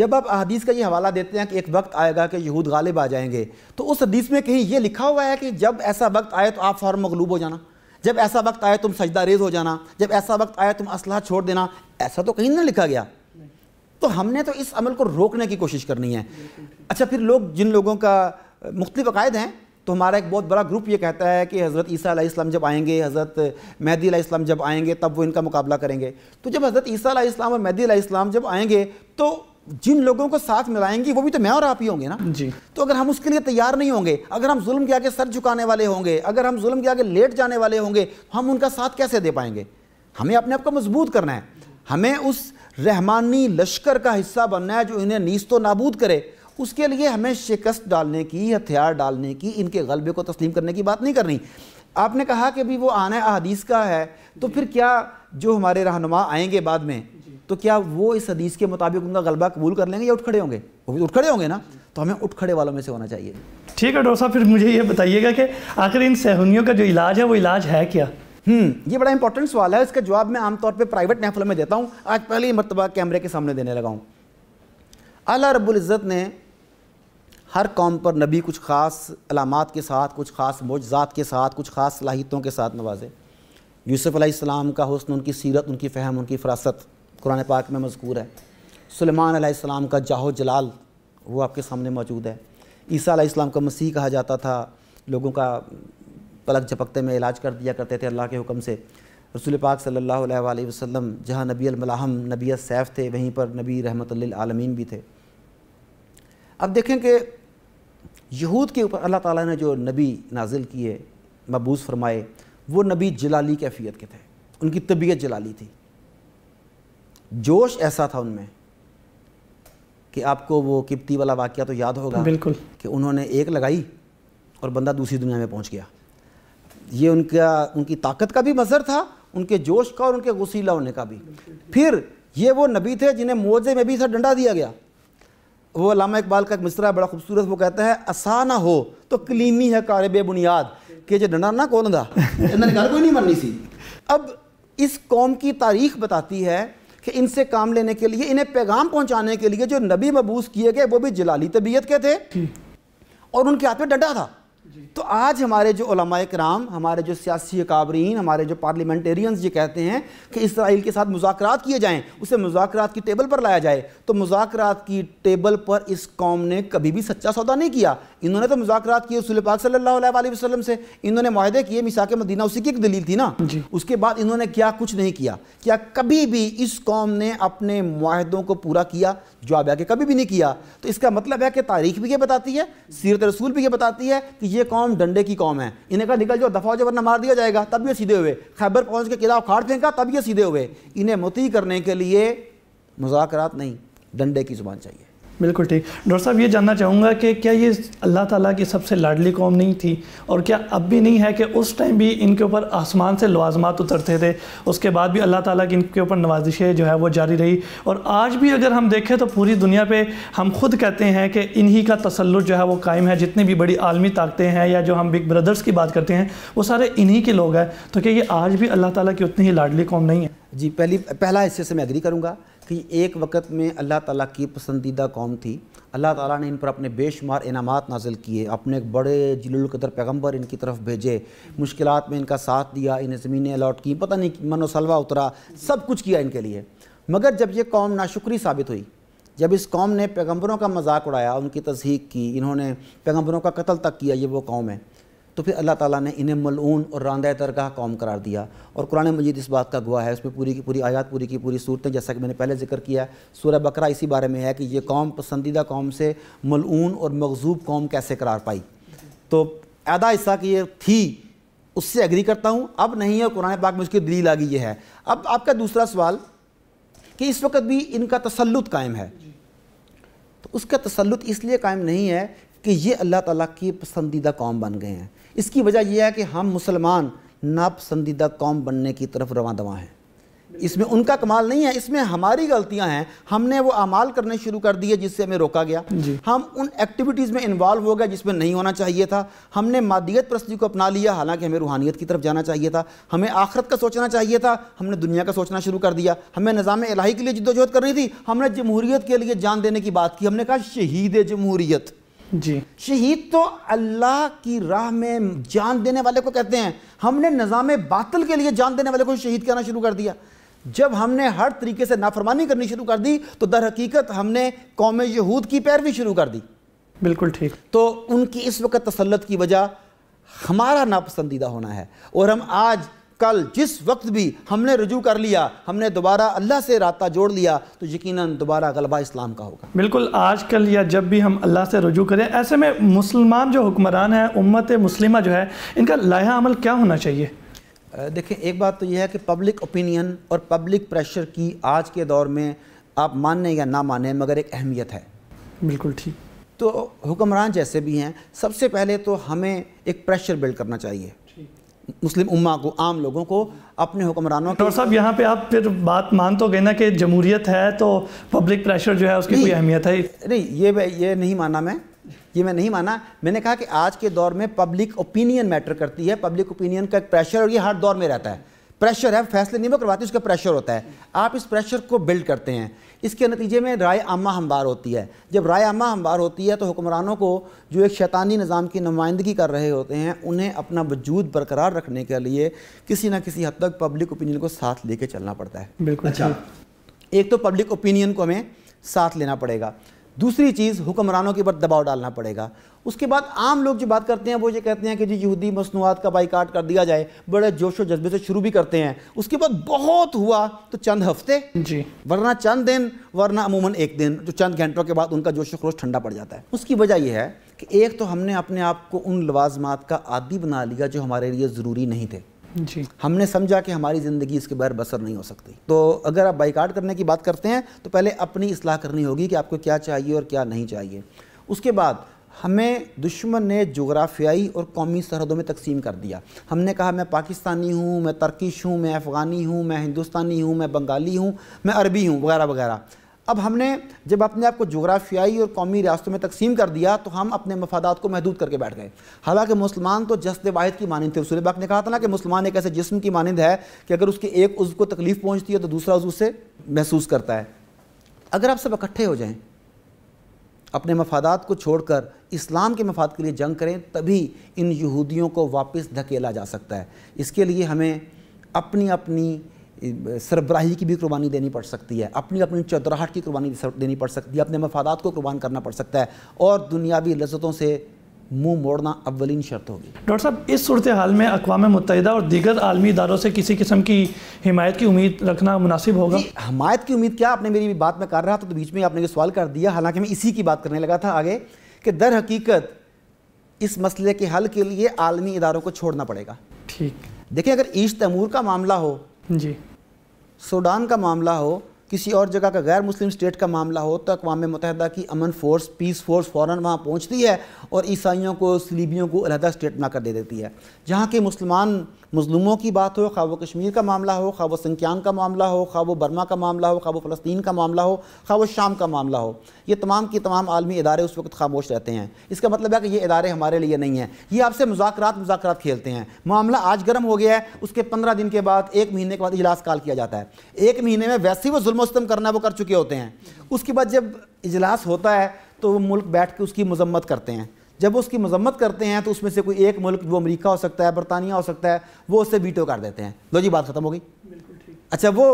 जब आप अदीस का ये हवाला देते हैं कि एक वक्त आएगा कि यहूद गालिब आ जाएंगे तो उस हदीस में कहीं ये लिखा हुआ है कि जब ऐसा वक्त आए तो आप फ़ौर मगलूब हो जाना जब ऐसा वक्त आए तुम सजदा रेज हो जाना जब ऐसा वक्त आए तुम असलाह छोड़ देना ऐसा तो कहीं ना लिखा गया तो हमने तो इस अमल को रोकने की कोशिश करनी है अच्छा फिर लोग जिन लोगों का मुख्तलिफ अकायद हैं तो हमारा एक बहुत बड़ा ग्रुप ये कहता है कि हज़रत ईसा इस्लाम जब आएंगे हज़रत मैदी इस्लाम जब आएंगे तब वो इनका मुकाबला करेंगे तो जब हज़रत ईसा इस्लाम और मेहदी इस्लाम जब आएंगे तो जिन लोगों को साथ मिलाएंगे वो भी तो मैं और आप ही होंगे ना जी तो अगर हम उसके लिए तैयार नहीं होंगे अगर हम जुल्म के आगे सर झुकाने वाले होंगे अगर हम जुल्म के आगे लेट जाने वाले होंगे तो हम उनका साथ कैसे दे पाएंगे हमें अपने आप को मजबूत करना है हमें उस रहमानी लश्कर का हिस्सा बनना है जो इन्हें नीस्तो नाबूद करे उसके लिए हमें शिकस्त डालने की हथियार डालने की इनके गलबे को तस्लीम करने की बात नहीं करनी आपने कहा कि अभी वो आना अदीस का है तो फिर क्या जो हमारे रहनुमा आएंगे बाद में तो क्या वो इस हदीस के मुताबिक उनका गलबा कबूल कर लेंगे या उठ खड़े होंगे वो भी तो उठ खड़े होंगे ना तो हमें उठ खड़े वालों में से होना चाहिए ठीक है डॉक्टर साहब फिर मुझे ये बताइएगा कि आखिर इन सहूनियों का जो इलाज है वो इलाज है क्या हम्म ये बड़ा इंपॉर्टेंट सवाल है इसका जवाब मैं आमतौर पर प्राइवेट महफलों में देता हूँ आज पहली मरतबा कैमरे के सामने देने लगा हूँ अला रबुल्जत ने हर कौम पर नबी कुछ ख़ास अलामत के साथ कुछ ख़ास मौजात के साथ कुछ ख़ास सलाहितों के साथ नवाजे यूसुफ़ अलैहिस्सलाम का हसन उनकी सीरत उनकी फ़हम उनकी फ़रासत कुरान पाक में मजकूर है सलमान अलैहिस्सलाम का जाहो जलाल वो आपके सामने मौजूद है ईसा अलैहिस्सलाम का मसीह कहा जाता था लोगों का पलक झपकते में इलाज कर दिया करते थे अल्लाह के हुक्म से रसूल पाक सल्लल्लाहु अलैहि वसल्लम जहाँ नबी अलमलाहम नबी सैफ़ थे वहीं पर नबी रहमत आलमीन भी थे अब देखें कि यहूद के ऊपर अल्लाह ताला ने जो नबी नाजिल किए मबूज़ फरमाए वो नबी जलाली कैफियत के थे उनकी तबीयत जलाली थी जोश ऐसा था उनमें कि आपको वो किप्ती वाला वाक्य तो याद होगा बिल्कुल कि उन्होंने एक लगाई और बंदा दूसरी दुनिया में पहुंच गया ये उनका उनकी ताकत का भी मज़र था उनके जोश का और उनके गुसीला होने का भी फिर ये वो नबी थे जिन्हें मोजे में भी सर डंडा दिया गया वो लामा इकबाल का एक मिसरा बड़ा खूबसूरत वो कहता है असा ना हो तो कलीमी है कार बेबुनियाद कि जो डंडा ना कौन था इन्होंने कोई नहीं मरनी सी अब इस कौम की तारीख बताती है कि इनसे काम लेने के लिए इन्हें पैगाम पहुंचाने के लिए जो नबी मबूस किए गए वो भी जलाली तबीयत के थे और उनके हाथ में डंडा था तो आज हमारे जो कराम हमारे जो सियासी काबरीन हमारे जो पार्लियामेंटेरियंस ये कहते हैं कि इसराइल के साथ मुजाकर किए जाएँ उसे मुजाकर की टेबल पर लाया जाए तो मुजाकर की टेबल पर इस कौम ने कभी भी सच्चा सौदा नहीं किया इन्होंने तो मुजाकर किए रसूल पाक सल्लल्लाहु अलैहि वसल्लम से इन्होंने माहदे किए मिसा के मदीना उसी की एक दलील थी ना उसके बाद इन्होंने क्या कुछ नहीं किया क्या कभी भी इस कौम ने अपने माहदों को पूरा किया जो आप आगे कभी भी नहीं किया तो इसका मतलब है कि तारीख भी ये बताती है सीरत रसूल भी ये बताती है कि ये कौम डंडे की कौम है इन्हें कहा निकल जो दफा जो वरना मार दिया जाएगा तब ये सीधे हुए खैबर पहुंच के किला उखाड़ फेंका तब ये सीधे हुए इन्हें मुती करने के लिए मुजाकर नहीं डंडे की ज़ुबान चाहिए बिल्कुल ठीक डॉक्टर साहब ये जानना चाहूँगा कि क्या ये अल्लाह ताला की सबसे लाडली कौम नहीं थी और क्या अब भी नहीं है कि उस टाइम भी इनके ऊपर आसमान से लवाजमात उतरते थे उसके बाद भी अल्लाह ताला की इनके ऊपर नवाजिशें जो है वो जारी रही और आज भी अगर हम देखें तो पूरी दुनिया पर हम खुद कहते हैं कि इन्हीं का तसलुत जो है वो कायम है जितनी भी बड़ी आलमी ताकतें हैं या जो हम बिग ब्रदर्स की बात करते हैं वो सारे इन्हीं के लोग हैं तो क्या ये आज भी अल्लाह ताली की उतनी ही लाडली कौम नहीं है जी पहली पहला हिस्से से मैं एग्री करूँगा कि एक वक्त में अल्लाह ताला की पसंदीदा कौम थी अल्लाह ताला ने इन पर अपने बेशुमार इनामत नाजिल किए अपने एक बड़े जलकदर पैगम्बर इनकी तरफ भेजे मुश्किल में इनका साथ दिया इन्हें ज़मीनें अलाट की पता नहीं मनोसलवा उतरा सब कुछ किया इनके लिए मगर जब ये कौम नाशुक्री साबित हुई जब इस कौम ने पैगम्बरों का मजाक उड़ाया उनकी तस्दीक की इन्होंने पैगम्बरों का कत्ल तक किया ये वो कौम है तो फिर अल्लाह ताला ने इन्हें मलून और रानदा का कौम करार दिया और कुरान मजीद इस बात का गुआ है उसमें पूरी की पूरी आयात पूरी की पूरी सूरतें जैसा कि मैंने पहले जिक्र किया सूर्य बकरा इसी बारे में है कि ये कौम पसंदीदा कौम से मलून और मकजूब कौम कैसे करार पाई तो अदा हिस्सा की ये थी उससे एग्री करता हूँ अब नहीं है कुरान पाक में उसकी दलील आ गई है अब आपका दूसरा सवाल कि इस वक्त भी इनका तसलुत कायम है तो उसका तसलुत इसलिए कायम नहीं है कि ये अल्लाह ताला की पसंदीदा कौम बन गए हैं इसकी वजह यह है कि हम मुसलमान नापसंदीदा कौम बनने की तरफ रवा दवा हैं इसमें उनका कमाल नहीं है इसमें हमारी गलतियां हैं हमने वो अमाल करने शुरू कर दिए जिससे हमें रोका गया हम उन एक्टिविटीज़ में इन्वॉल्व हो गए जिसमें नहीं होना चाहिए था हमने मादियत प्रस्ती को अपना लिया हालांकि हमें रूहानियत की तरफ जाना चाहिए था हमें आखरत का सोचना चाहिए था हमने दुनिया का सोचना शुरू कर दिया हमें निज़ाम इलाही के लिए जद्दोजहद करनी थी हमने जमहूरीत के लिए जान देने की बात की हमने कहा शहीद जमहूरीत जी शहीद तो अल्लाह की राह में जान देने वाले को कहते हैं हमने निज़ाम बातल के लिए जान देने वाले को शहीद कहना शुरू कर दिया जब हमने हर तरीके से नाफरमानी करनी शुरू कर दी तो दर हकीकत हमने कौम यहूद की पैरवी शुरू कर दी बिल्कुल ठीक तो उनकी इस वक्त तसलत की वजह हमारा नापसंदीदा होना है और हम आज कल जिस वक्त भी हमने रजू कर लिया हमने दोबारा अल्लाह से रबता जोड़ लिया तो यकीनन दोबारा गलबा इस्लाम का होगा बिल्कुल आज कल या जब भी हम अल्लाह से रजू करें ऐसे में मुसलमान जो हुक्मरान है उम्मत मुस्लिमा जो है इनका लाया अमल क्या होना चाहिए देखें एक बात तो यह है कि पब्लिक ओपिनियन और पब्लिक प्रेशर की आज के दौर में आप माने या ना माने मगर एक अहमियत है बिल्कुल ठीक तो हुक्मरान जैसे भी हैं सबसे पहले तो हमें एक प्रेशर बिल्ड करना चाहिए मुस्लिम उम्मा को आम लोगों को अपने हुक्मरानों डॉक्टर साहब यहाँ पे आप फिर बात मान तो गए ना कि जमहूरियत है तो पब्लिक प्रेशर जो है उसकी कोई अहमियत है नहीं ये ये नहीं माना मैं ये मैं नहीं माना मैंने कहा कि आज के दौर में पब्लिक ओपिनियन मैटर करती है पब्लिक ओपिनियन का एक प्रेशर और ये हर दौर में रहता है प्रेशर है फैसले नहीं वो करवाती उसका प्रेशर होता है आप इस प्रेशर को बिल्ड करते हैं इसके नतीजे में राय आमा हमवार होती है जब राय आमा हमवार होती है तो हुक्मरानों को जो एक शैतानी निज़ाम की नुमाइंदगी कर रहे होते हैं उन्हें अपना वजूद बरकरार रखने के लिए किसी ना किसी हद तक पब्लिक ओपिनियन को साथ लेके चलना पड़ता है बिल्कुल अच्छा एक तो पब्लिक ओपिनियन को हमें साथ लेना पड़ेगा दूसरी चीज़ हुक्मरानों के ऊपर दबाव डालना पड़ेगा उसके बाद आम लोग जो बात करते हैं वो ये कहते हैं कि जी यहूदी मसनूआत का बाइकाट कर दिया जाए बड़े जोश व जज्बे से शुरू भी करते हैं उसके बाद बहुत हुआ तो चंद हफ्ते जी वरना चंद दिन वरना अमूमन एक दिन जो चंद घंटों के बाद उनका जोश खरोश ठंडा पड़ जाता है उसकी वजह यह है कि एक तो हमने अपने आप को उन लवाजमात का आदि बना लिया जो हमारे लिए ज़रूरी नहीं थे जी हमने समझा कि हमारी ज़िंदगी इसके बाहर बसर नहीं हो सकती तो अगर आप बाइकाट करने की बात करते हैं तो पहले अपनी असलाह करनी होगी कि आपको क्या चाहिए और क्या नहीं चाहिए उसके बाद हमें दुश्मन ने जोग्राफियाई और कौमी सरहदों में तकसीम कर दिया हमने कहा मैं पाकिस्तानी हूँ मैं तर्किश हूँ मैं अफ़गानी हूँ मैं हिंदुस्तानी हूँ मैं बंगाली हूँ मैं अरबी हूँ वगैरह वगैरह अब हमने जब अपने आप को जोग्राफियाई और कौमी रियातों में तकसीम कर दिया तो हम अपने मफादात को महदूद करके बैठ गए हालांकि मुसलमान तो जस्त वाहिद की मानंद थे उस बाग ने कहा था ना कि मुसलमान एक ऐसे जिसम की मानंद है कि अगर उसके एक उज्व को तकलीफ़ पहुँचती है तो दूसरा उज्व उससे महसूस करता है अगर आप सब इकट्ठे हो जाएँ अपने मफादात को छोड़कर इस्लाम के मफाद के लिए जंग करें तभी इन यहूदियों को वापस धकेला जा सकता है इसके लिए हमें अपनी अपनी सरबराही की भी कुर्बानी देनी पड़ सकती है अपनी अपनी चौधराहट की कुर्बानी देनी पड़ सकती है अपने मफादात को कुर्बान करना पड़ सकता है और दुनियावी लज्जतों से मुंह मोड़ना अव्वलिन शर्त होगी डॉक्टर साहब इस सूरत हाल में अकवाम मुतहदा और दीगर आलमी इदारों से किसी किस्म की हिमायत की उम्मीद रखना मुनासिब होगा हमायत की उम्मीद क्या आपने मेरी बात में कर रहा था तो बीच में आपने ये सवाल कर दिया हालांकि मैं इसी की बात करने लगा था आगे कि दर हकीकत इस मसले के हल के लिए आलमी इदारों को छोड़ना पड़ेगा ठीक देखिए अगर ईश तैमूर का मामला हो जी सूडान का मामला हो किसी और जगह का गैर मुस्लिम स्टेट का मामला हो तो अकवा मुतहदा की अमन फोर्स पीस फोर्स फ़ौर वहाँ पहुँचती है और ईसाइयों को सलीबियों को अलहदा स्टेट बनाकर दे देती है जहाँ के मुसलमान मजलूमों की बात हो खा वो कश्मीर का मामला हो खा वो संख्यान का मामला हो खा वो बर्मा का मामला हो खा वो फ़लस्तीन का मामला हो खा वो शाम का मामला हो ये तमाम के तमाम आलमी इदारे उस वक्त खामोश रहते हैं इसका मतलब है कि ये इदारे हमारे लिए नहीं हैं ये आपसे मुजाकर मुजाकर खेलते हैं मामला आज गर्म हो गया है उसके पंद्रह दिन के बाद एक महीने के बाद इजलास काल किया जाता है एक महीने में वैसे ही वो जुल्मस्तम करना वो कर चुके होते हैं उसके बाद जब इजलास होता है तो वो मुल्क बैठ के उसकी मजम्मत करते हैं जब उसकी मजम्मत करते हैं तो उसमें से कोई एक मुल्क जो अमेरिका हो सकता है बरतानिया हो सकता है वो उससे वीटो कर देते हैं लो जी बात खत्म हो गई अच्छा वो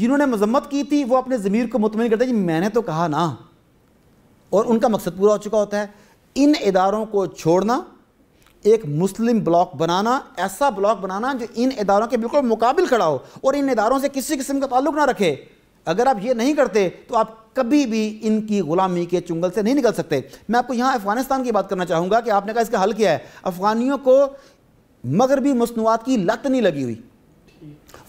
जिन्होंने मजम्मत की थी वो अपने ज़मीर को मुतमिन करते जी मैंने तो कहा ना और उनका मकसद पूरा हो चुका होता है इन इदारों को छोड़ना एक मुस्लिम ब्लॉक बनाना ऐसा ब्लॉक बनाना जो इन इदारों के बिल्कुल मुकाबिल खड़ा हो और इन इदारों से किसी किस्म का ताल्लुक ना रखे अगर आप ये नहीं करते तो आप कभी भी इनकी गुलामी के चुंगल से नहीं निकल सकते मैं आपको यहाँ अफगानिस्तान की बात करना चाहूँगा कि आपने कहा इसका हल किया है अफगानियों को मगरबी मसनूआत की लत नहीं लगी हुई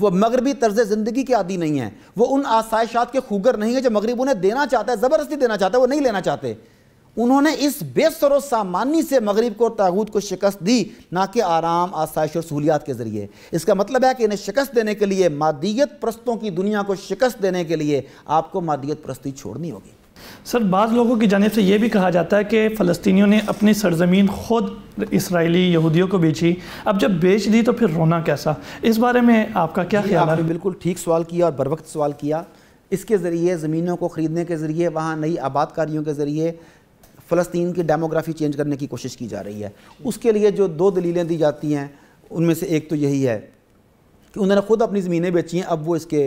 वो मगरबी तर्ज ज़िंदगी के आदि नहीं है वो उन आसाइशात के खूगर नहीं है जो मगरब उन्हें देना चाहता है ज़बरदस्ती देना चाहता है वो नहीं लेना चाहते उन्होंने इस बेसर सामानी से मगरब को तागूत को शिकस्त दी ना कि आराम आसाइश और सहूलियात के ज़रिए इसका मतलब है कि इन्हें शिकस्त देने के लिए मादियत प्रस्तों की दुनिया को शिकस्त देने के लिए आपको मादियत प्रस्ती छोड़नी होगी सर बाज़ लोगों की जानब से यह भी कहा जाता है कि फ़लस्तियों ने अपनी सरजमीन ख़ुद इसराइली यहूदियों को बेची अब जब बेच दी तो फिर रोना कैसा इस बारे में आपका क्या ख्याल है बिल्कुल ठीक सवाल किया और बर वक्त सवाल किया इसके ज़रिए ज़मीनों को ख़रीदने के ज़रिए वहाँ नई आबादकारियों के ज़रिए फ़लस्तीन की डेमोग्राफी चेंज करने की कोशिश की जा रही है उसके लिए जो दो दलीलें दी जाती हैं उनमें से एक तो यही है कि उन्होंने खुद अपनी ज़मीनें बेची हैं अब वो इसके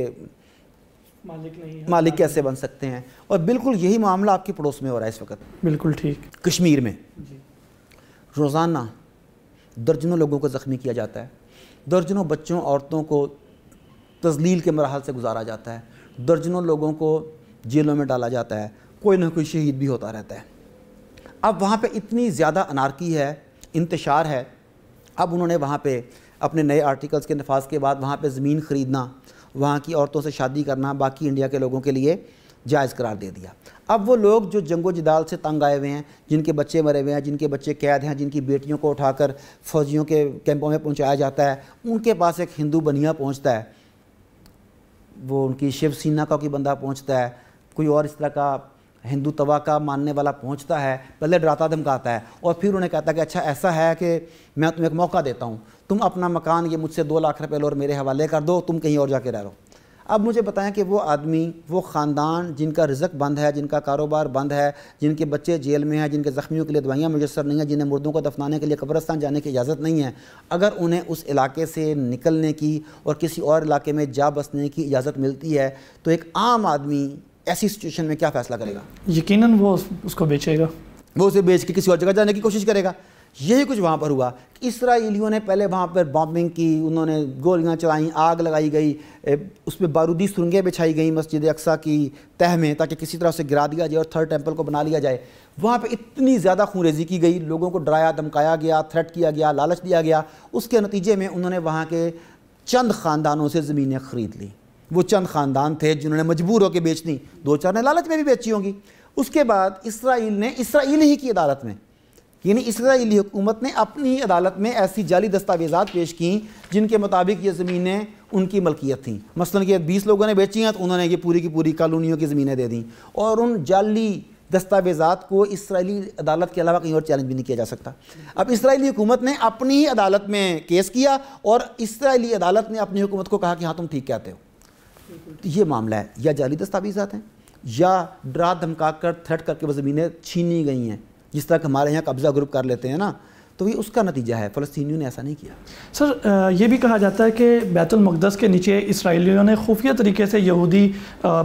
मालिक नहीं मालिक कैसे बन सकते हैं और बिल्कुल यही मामला आपके पड़ोस में हो रहा है इस वक्त बिल्कुल ठीक कश्मीर में रोज़ाना दर्जनों लोगों को ज़ख्मी किया जाता है दर्जनों बच्चों औरतों को तजलील के मरहल से गुजारा जाता है दर्जनों लोगों को जेलों में डाला जाता है कोई ना कोई शहीद भी होता रहता है अब वहाँ पे इतनी ज़्यादा अनारकी है इंतशार है अब उन्होंने वहाँ पे अपने नए आर्टिकल्स के नफाज के बाद वहाँ पे ज़मीन ख़रीदना वहाँ की औरतों से शादी करना बाकी इंडिया के लोगों के लिए जायज़ करार दे दिया अब वो लोग जो जंगो जदाल से तंग आए हुए हैं जिनके बच्चे मरे हुए हैं जिनके बच्चे कैद हैं जिनकी बेटियों को उठाकर फ़ौजियों के कैंपों में पहुँचाया जाता है उनके पास एक हिंदू बनिया पहुँचता है वो उनकी शिवसेना का कोई बंदा पहुँचता है कोई और इस तरह का हिंदू तवा का मानने वाला पहुंचता है पहले डराता धमकाता है और फिर उन्हें कहता है कि अच्छा ऐसा है कि मैं तुम्हें एक मौका देता हूँ तुम अपना मकान ये मुझसे दो लाख रुपये लो और मेरे हवाले कर दो तुम कहीं और जाके रह लो अब मुझे बताएं कि वो आदमी वो ख़ानदान जिनका रिजक बंद है जिनका कारोबार बंद है जिनके बच्चे जेल में हैं जिनके ज़ख्मियों के लिए दवाइयाँ मुयसर नहीं हैं जिन्हें मुर्दों को दफनाने के लिए कब्रस्तान जाने की इजाज़त नहीं है अगर उन्हें उस इलाके से निकलने की और किसी और इलाके में जा बसने की इजाज़त मिलती है तो एक आम आदमी ऐसी सिचुएशन में क्या फैसला करेगा यकीनन वो उसको बेचेगा वो उसे बेच के किसी और जगह जाने की कोशिश करेगा यही कुछ वहाँ पर हुआ इसराइलियों ने पहले वहाँ पर बॉम्बिंग की उन्होंने गोलियाँ चलाईं आग लगाई गई उस पर बारूदी सुरंगें बिछाई गई मस्जिद अक्सा की तह में ताकि किसी तरह से गिरा दिया जाए और थर्ड टेम्पल को बना लिया जाए वहाँ पे इतनी ज़्यादा खूनरेजी की गई लोगों को डराया धमकाया गया थ्रेट किया गया लालच दिया गया उसके नतीजे में उन्होंने वहाँ के चंद ख़ानदानों से ज़मीनें खरीद लीं वो चंद ख़ानदान थे जिन्होंने मजबूर होकर बेचनी दो चार ने लालच में भी बेची होंगी उसके बाद इसराइल ने इसराइल ही की अदालत में यानी इसराइली हुकूमत ने अपनी अदालत में ऐसी जाली दस्तावेज़ा पेश की जिनके मुताबिक ये ज़मीनें उनकी मलकियत थीं मसलन कि बीस लोगों ने बेची हैं तो उन्होंने ये पूरी की पूरी कॉलोनियों की ज़मीनें दे दी और उन जाली दस्तावेज़ा को इसराइली अदालत के अलावा कहीं और चैलेंज भी नहीं किया जा सकता अब इसराइली हुकूमत ने अपनी ही अदालत में केस किया और इसराइली अदालत ने अपनी हुकूमत को कहा कि हाँ तुम ठीक कहते हो ये मामला है या जाली दस्तावेजात हैं या डरा धमका कर थ्रेट करके वो ज़मीनें छीनी गई हैं जिस तरह हमारे यहाँ कब्ज़ा ग्रुप कर लेते हैं ना तो ये उसका नतीजा है फ़लस्तियों ने ऐसा नहीं किया सर ये भी कहा जाता है कि बैतुलमक़दस के नीचे इसराइलियों ने खुफिया तरीके से यहूदी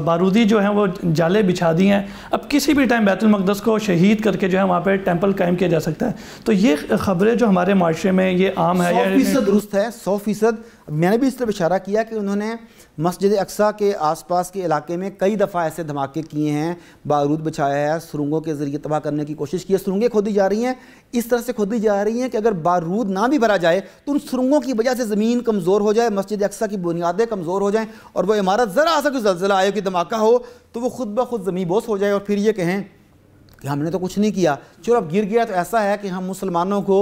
बारूदी जो हैं वो जाले बिछा दी हैं अब किसी भी टाइम बैतुलमक़दस को शहीद करके जो है वहाँ पर टेम्पल कायम किया जा सकता है तो ये खबरें जो हमारे माशरे में ये आम है फीसद दुरुस्त है सौ फीसद मैंने भी इस तरफ इशारा किया कि उन्होंने मस्जिद अक्सा के आसपास के इलाके में कई दफ़ा ऐसे धमाके किए हैं बारूद बिछाया है सुरंगों के ज़रिए तबाह करने की कोशिश की है सुरंगें खोदी जा रही हैं इस तरह से खोदी जा रही हैं कि अगर बारूद ना भी भरा जाए तो उन सुरंगों की वजह से ज़मीन कमज़ोर हो जाए मस्जिद अक्सा की बुनियादें कमज़ोर हो जाएँ और वह इमारत ज़रा सा कोई जल्जिला आए कि धमाका हो तो वो खुद ब खुद ज़मीन बोस हो जाए और फिर ये कहें कि हमने तो कुछ नहीं किया चलो अब गिर गया तो ऐसा है कि हम मुसलमानों को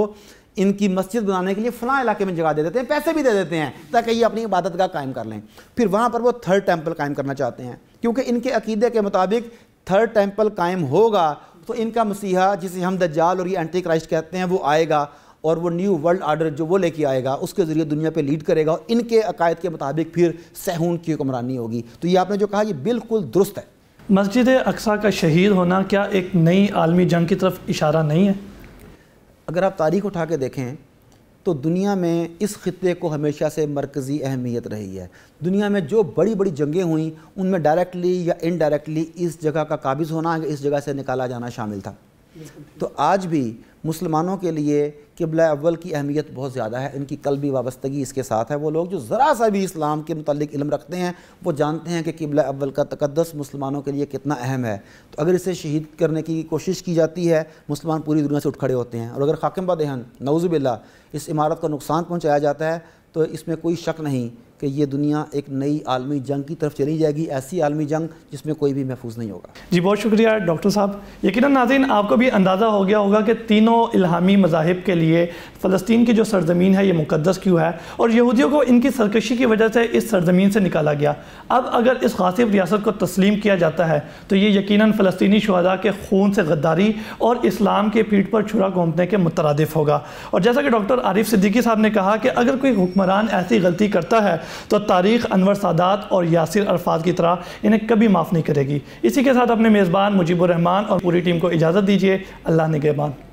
इनकी मस्जिद बनाने के लिए फला इलाके में जगह दे देते हैं पैसे भी दे देते हैं ताकि ये अपनी इबादत का कायम कर लें फिर वहाँ पर वो थर्ड टेम्पल कायम करना चाहते हैं क्योंकि इनके अकीदे के मुताबिक थर्ड टेम्पल कायम होगा तो इनका मसीहा जिसे हम दज्जाल और ये एंटी क्राइस्ट कहते हैं वो आएगा और वो न्यू वर्ल्ड आर्डर जो वो लेके आएगा उसके ज़रिए दुनिया पे लीड करेगा और इनके अकायद के मुताबिक फिर सहून की हुक्मरानी होगी तो ये आपने जो कहा ये बिल्कुल दुरुस्त है मस्जिद अक्सा का शहीद होना क्या एक नई आलमी जंग की तरफ इशारा नहीं है अगर आप तारीख उठा के देखें तो दुनिया में इस ख़त्े को हमेशा से मरकज़ी अहमियत रही है दुनिया में जो बड़ी बड़ी जंगें हुई उनमें डायरेक्टली या इनडायरेक्टली इस जगह का काबिज़ होना इस जगह से निकाला जाना शामिल था तो आज भी मुसलमानों के लिए किबला अव्वल की अहमियत बहुत ज़्यादा है इनकी कलबी वाबस्तगी इसके साथ है वो लोग जो ज़रा सा भी इस्लाम के मतलब इलम रखते हैं वो जानते हैं कि किबला अव्वल का तकदस मुसलमानों के लिए कितना अहम है तो अगर इसे शहीद करने की कोशिश की जाती है मुसलमान पूरी दुनिया से उठ खड़े होते हैं और अगर खाकिम बदहन नवजुबिल्ला इस इमारत को नुकसान पहुँचाया जाता है तो इसमें कोई शक नहीं कि ये दुनिया एक नई आलमी जंग की तरफ चली जाएगी ऐसी आलमी जंग जिसमें कोई भी महफूज नहीं होगा जी बहुत शुक्रिया डॉक्टर साहब यकीन नाजीन आपको भी अंदाज़ा हो गया होगा कि तीनों इलामी मजाहब के लिए फ़लस्तीन की जो सरजमीन है ये मुकदस क्यों है और यहूदियों को इनकी सरकशी की वजह से इस सरजमीन से निकाला गया अब अगर इस खासिब रियासत को तस्लीम किया जाता है तो ये यकीन फ़लस्तनी शहदा के खून से गद्दारी और इस्लाम के पीठ पर छुरा घूमने के मुतरद होगा और जैसा कि डॉक्टर आरिफ सिद्दीकी साहब ने कहा कि अगर कोई हुक्मरान ऐसी गलती करता है तो तारीख अनवर सादात और यासिर अरफात की तरह इन्हें कभी माफ़ नहीं करेगी इसी के साथ अपने मेज़बान मुजीबुर रहमान और पूरी टीम को इजाज़त दीजिए अल्लाह ने निगेबान